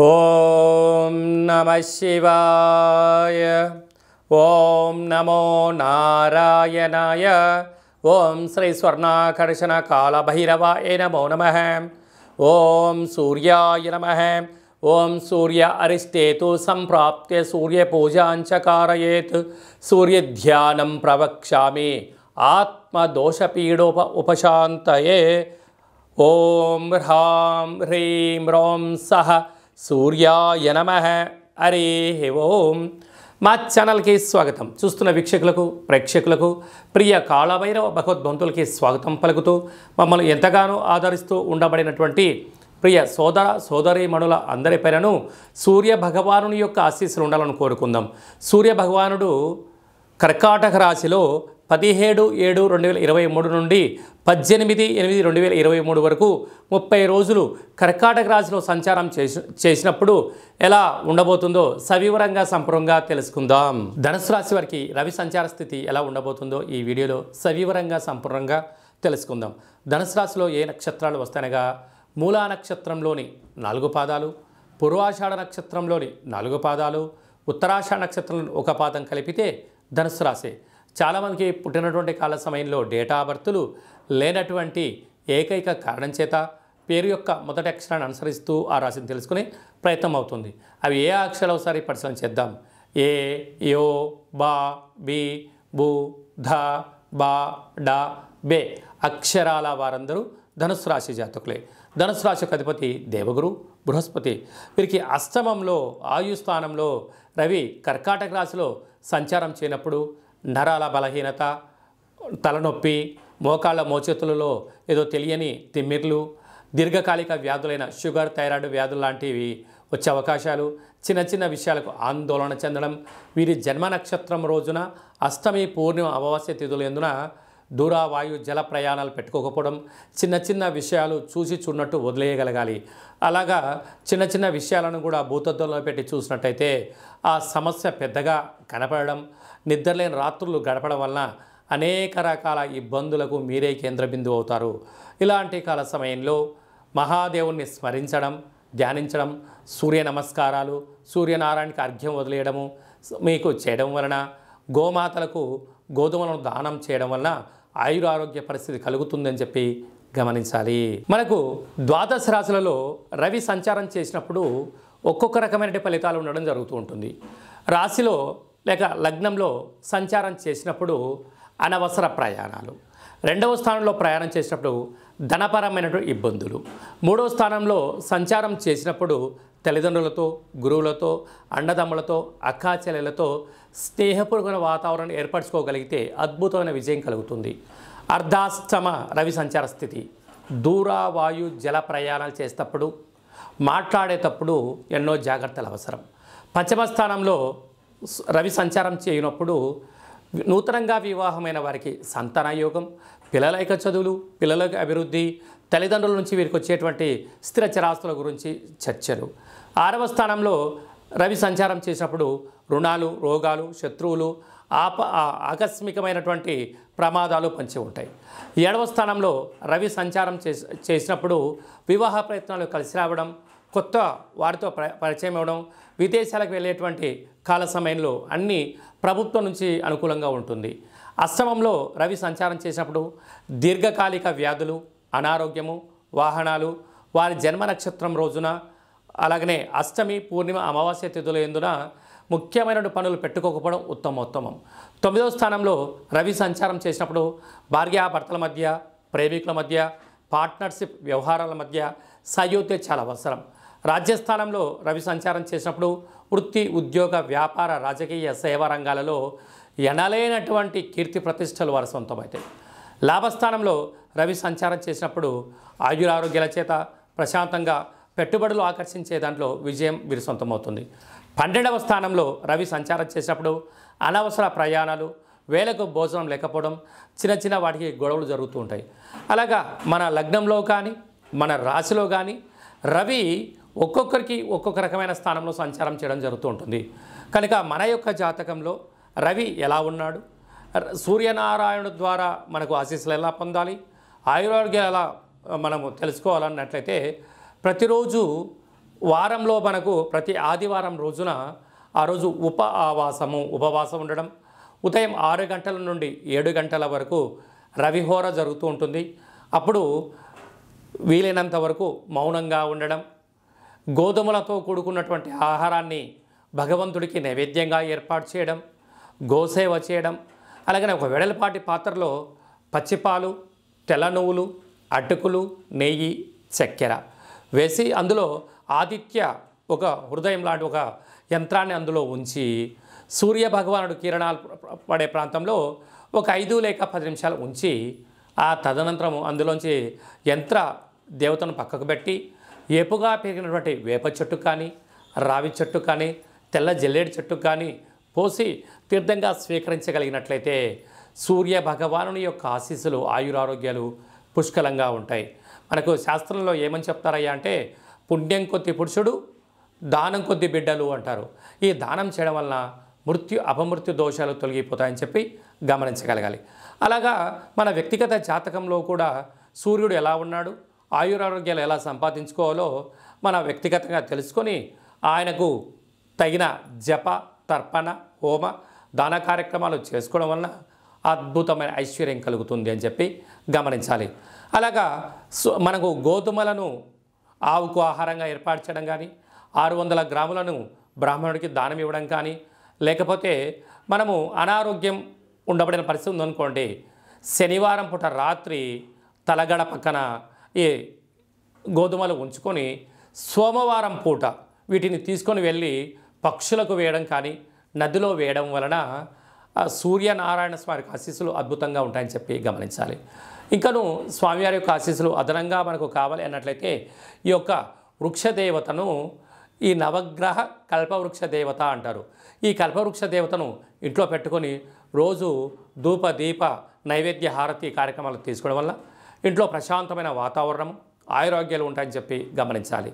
ओम नमः शिवाय ओम नमो नारायणाय ओम श्री स्वर्णाकर्षण काल भैरवाय नमो नमः ओम सूर्याय नमः ओम सूर्य अरिष्टेतु संप्राप्ते सूर्य पूजाञ्च कारयेत् सूर्यध्यानं प्रवक्ष्यामि आत्मदोषपीडोप उपशान्तये ओम ह्रां ह्रीं रों सः సూర్యాయ నమ హే ఓం మా ఛానల్కి స్వాగతం చూస్తున్న వీక్షకులకు ప్రేక్షకులకు ప్రియ కాళభైరవ భగవద్భంతులకి స్వాగతం పలుకుతూ మమ్మల్ని ఎంతగానో ఆదరిస్తూ ఉండబడినటువంటి ప్రియ సోదర సోదరీమణుల అందరి పైనను సూర్య భగవానుని యొక్క ఆశీస్సులు ఉండాలని కోరుకుందాం సూర్య భగవానుడు కర్కాటక రాశిలో పదిహేడు ఏడు రెండు వేల ఇరవై మూడు నుండి పద్దెనిమిది ఎనిమిది రెండు వేల ఇరవై మూడు వరకు ముప్పై రోజులు కర్కాటక రాశిలో సంచారం చేసి చేసినప్పుడు ఎలా ఉండబోతుందో సవివరంగా సంపూర్ణంగా తెలుసుకుందాం ధనుసు రాశి వారికి రవి సంచార స్థితి ఎలా ఉండబోతుందో ఈ వీడియోలో సవివరంగా సంపూర్ణంగా తెలుసుకుందాం ధనుసు రాశిలో ఏ నక్షత్రాలు వస్తాయనగా మూలా నక్షత్రంలోని నాలుగు పాదాలు పూర్వాషాఢ నక్షత్రంలోని నాలుగు పాదాలు ఉత్తరాషాఢ నక్షత్రంలో ఒక పాదం కలిపితే ధనుసు రాశి చాలామందికి పుట్టినటువంటి కాల సమయంలో డేటా బర్త్లు లేనటువంటి ఏకైక కారణం చేత పేరు యొక్క మొదటి అక్షరాన్ని అనుసరిస్తూ ఆ రాశిని తెలుసుకునే ప్రయత్నం అవుతుంది అవి ఏ అక్షరాలు ఒకసారి పరిశీలన చేద్దాం ఏ యో బా బి బు ధ బా డా బే అక్షరాల వారందరూ ధనుసు రాశి జాతకులే ధనుసు రాశి అధిపతి దేవగురు బృహస్పతి వీరికి అష్టమంలో ఆయు స్థానంలో రవి కర్కాటక రాశిలో సంచారం చేయనప్పుడు నరాల బలహీనత తలనొప్పి మోకాళ్ళ మోచేతులలో ఏదో తెలియని తిమ్మిర్లు దీర్ఘకాలిక వ్యాధులైన షుగర్ థైరాయిడ్ వ్యాధులు లాంటివి వచ్చే అవకాశాలు చిన్న చిన్న విషయాలకు ఆందోళన చెందడం వీరి జన్మ నక్షత్రం రోజున అష్టమి పూర్ణిమ అమావాస్య తిథులు ఎందున దూరావాయు జల ప్రయాణాలు పెట్టుకోకపోవడం చిన్న చిన్న విషయాలు చూసి చూడనట్టు వదిలేయగలగాలి అలాగా చిన్న చిన్న విషయాలను కూడా భూతత్వంలో పెట్టి చూసినట్టయితే ఆ సమస్య పెద్దగా కనపడడం నిద్రలేని రాత్రులు గడపడం వలన అనేక రకాల ఇబ్బందులకు మీరే కేంద్ర బిందువు అవుతారు ఇలాంటి కాల సమయంలో మహాదేవుణ్ణి స్మరించడం ధ్యానించడం సూర్య నమస్కారాలు సూర్యనారాయణకి అర్ఘ్యం వదిలేయడము మీకు చేయడం వలన గోమాతలకు గోధుమలను దానం చేయడం వలన ఆయురారోగ్య పరిస్థితి కలుగుతుందని చెప్పి గమనించాలి మనకు ద్వాదశ రాశులలో రవి సంచారం చేసినప్పుడు ఒక్కొక్క రకమైన ఫలితాలు ఉండడం జరుగుతూ ఉంటుంది రాశిలో లేక లగ్నంలో సంచారం చేసినప్పుడు అనవసర ప్రయాణాలు రెండవ స్థానంలో ప్రయాణం చేసినప్పుడు ధనపరమైనటువంటి ఇబ్బందులు మూడవ స్థానంలో సంచారం చేసినప్పుడు తల్లిదండ్రులతో గురువులతో అండదమ్ములతో అక్కాచెల్లెలతో స్నేహపూర్వక వాతావరణం ఏర్పరచుకోగలిగితే అద్భుతమైన విజయం కలుగుతుంది అర్ధాష్టమ రవి సంచార స్థితి దూర వాయు జల ప్రయాణాలు చేసేటప్పుడు మాట్లాడేటప్పుడు ఎన్నో జాగ్రత్తలు అవసరం పంచమ స్థానంలో రవి సంచారం చేయనప్పుడు నూతనంగా వివాహమైన వారికి సంతాన యోగం పిల్లల యొక్క చదువులు పిల్లల అభివృద్ధి తల్లిదండ్రుల నుంచి వీరికి వచ్చేటువంటి స్థిర చరాస్తుల గురించి చర్చలు ఆరవ స్థానంలో రవి సంచారం చేసినప్పుడు రుణాలు రోగాలు శత్రువులు ఆప ఆకస్మికమైనటువంటి ప్రమాదాలు పంచి ఉంటాయి ఏడవ స్థానంలో రవి సంచారం చేసినప్పుడు వివాహ ప్రయత్నాలు కలిసి రావడం కొత్త వారితో పరిచయం ఇవ్వడం విదేశాలకు వెళ్ళేటువంటి కాల సమయంలో అన్నీ ప్రభుత్వం నుంచి అనుకూలంగా ఉంటుంది అష్టమంలో రవి సంచారం చేసినప్పుడు దీర్ఘకాలిక వ్యాధులు అనారోగ్యము వాహనాలు వారి జన్మ నక్షత్రం రోజున అలాగనే అష్టమి పూర్ణిమ అమావాస్య తిథుల ఎందున ముఖ్యమైన పనులు పెట్టుకోకపోవడం ఉత్తమోత్తమం తొమ్మిదవ స్థానంలో రవి సంచారం చేసినప్పుడు భార్యాభర్తల మధ్య ప్రేమికుల మధ్య పార్ట్నర్షిప్ వ్యవహారాల మధ్య సయోధ్య చాలా అవసరం రాజ్యస్థానంలో రవి సంచారం చేసినప్పుడు వృత్తి ఉద్యోగ వ్యాపార రాజకీయ సేవా రంగాలలో ఎనలేనటువంటి కీర్తి ప్రతిష్టలు వారి సొంతమవుతాయి లాభస్థానంలో రవి సంచారం చేసినప్పుడు ఆయురారోగ్యాల చేత ప్రశాంతంగా పెట్టుబడులు ఆకర్షించే దాంట్లో విజయం వీరి సొంతమవుతుంది పన్నెండవ స్థానంలో రవి సంచారం చేసినప్పుడు అనవసర ప్రయాణాలు వేలకు భోజనం లేకపోవడం చిన్న చిన్న వాటికి గొడవలు జరుగుతూ ఉంటాయి అలాగా మన లగ్నంలో కానీ మన రాశిలో కానీ రవి ఒక్కొక్కరికి ఒక్కొక్క రకమైన స్థానంలో సంచారం చేయడం జరుగుతూ ఉంటుంది కనుక మన యొక్క జాతకంలో రవి ఎలా ఉన్నాడు సూర్యనారాయణ ద్వారా మనకు ఆశీస్సులు ఎలా పొందాలి ఆయుర్వేదం ఎలా మనము తెలుసుకోవాలన్నట్లయితే ప్రతిరోజు వారంలో మనకు ప్రతి ఆదివారం రోజున ఆ రోజు ఉప ఆవాసము ఉపవాసం ఉండడం ఉదయం ఆరు గంటల నుండి ఏడు గంటల వరకు రవిహోర జరుగుతూ ఉంటుంది అప్పుడు వీలైనంత వరకు మౌనంగా ఉండడం గోధుమలతో కూడుకున్నటువంటి ఆహారాన్ని భగవంతుడికి నైవేద్యంగా ఏర్పాటు చేయడం గోసేవ చేయడం అలాగనే ఒక వెడలపాటి పాత్రలో పచ్చిపాలు తెల్ల నువ్వులు అటుకులు నెయ్యి చక్కెర వేసి అందులో ఆదిత్య ఒక హృదయం లాంటి ఒక యంత్రాన్ని అందులో ఉంచి సూర్య భగవానుడు కిరణాలు పడే ప్రాంతంలో ఒక ఐదు లేక పది నిమిషాలు ఉంచి ఆ తదనంతరం అందులోంచి యంత్ర దేవతను పక్కకు పెట్టి ఏపుగా పెరిగినటువంటి వేప చెట్టు కానీ రావి చెట్టు కానీ తెల్ల జల్లేడి చెట్టు కానీ పోసి తీర్థంగా స్వీకరించగలిగినట్లయితే సూర్య భగవానుని యొక్క ఆశీస్సులు ఆయురారోగ్యాలు పుష్కలంగా ఉంటాయి మనకు శాస్త్రంలో ఏమని చెప్తారయ్యా అంటే పుణ్యం కొద్ది పురుషుడు దానం కొద్ది బిడ్డలు అంటారు ఈ దానం చేయడం వలన మృత్యు అపమృత్యు దోషాలు తొలగిపోతాయని చెప్పి గమనించగలగాలి అలాగా మన వ్యక్తిగత జాతకంలో కూడా సూర్యుడు ఎలా ఉన్నాడు ఆయురారోగ్యాలు ఎలా సంపాదించుకోవాలో మన వ్యక్తిగతంగా తెలుసుకొని ఆయనకు తగిన జప తర్పణ హోమ దాన కార్యక్రమాలు చేసుకోవడం వలన అద్భుతమైన ఐశ్వర్యం కలుగుతుంది అని చెప్పి గమనించాలి అలాగా మనకు గోధుమలను ఆవుకు ఆహారంగా ఏర్పాటు చేయడం కానీ ఆరు వందల గ్రాములను బ్రాహ్మణుడికి దానం ఇవ్వడం కానీ లేకపోతే మనము అనారోగ్యం ఉండబడిన పరిస్థితి ఉందనుకోండి శనివారం పూట రాత్రి తలగడ పక్కన ఈ గోధుమలు ఉంచుకొని సోమవారం పూట వీటిని తీసుకొని వెళ్ళి పక్షులకు వేయడం కానీ నదిలో వేయడం వలన సూర్యనారాయణ స్వామి ఆశీస్సులు అద్భుతంగా ఉంటాయని చెప్పి గమనించాలి ఇంకను స్వామివారి యొక్క ఆశీస్సులు అదనంగా మనకు కావాలి అన్నట్లయితే ఈ యొక్క వృక్షదేవతను ఈ నవగ్రహ కల్పవృక్ష దేవత అంటారు ఈ కల్పవృక్ష దేవతను ఇంట్లో పెట్టుకొని రోజు ధూప దీప నైవేద్య హారతి కార్యక్రమాలు తీసుకోవడం వల్ల ఇంట్లో ప్రశాంతమైన వాతావరణం ఆరోగ్యాలు ఉంటాయని చెప్పి గమనించాలి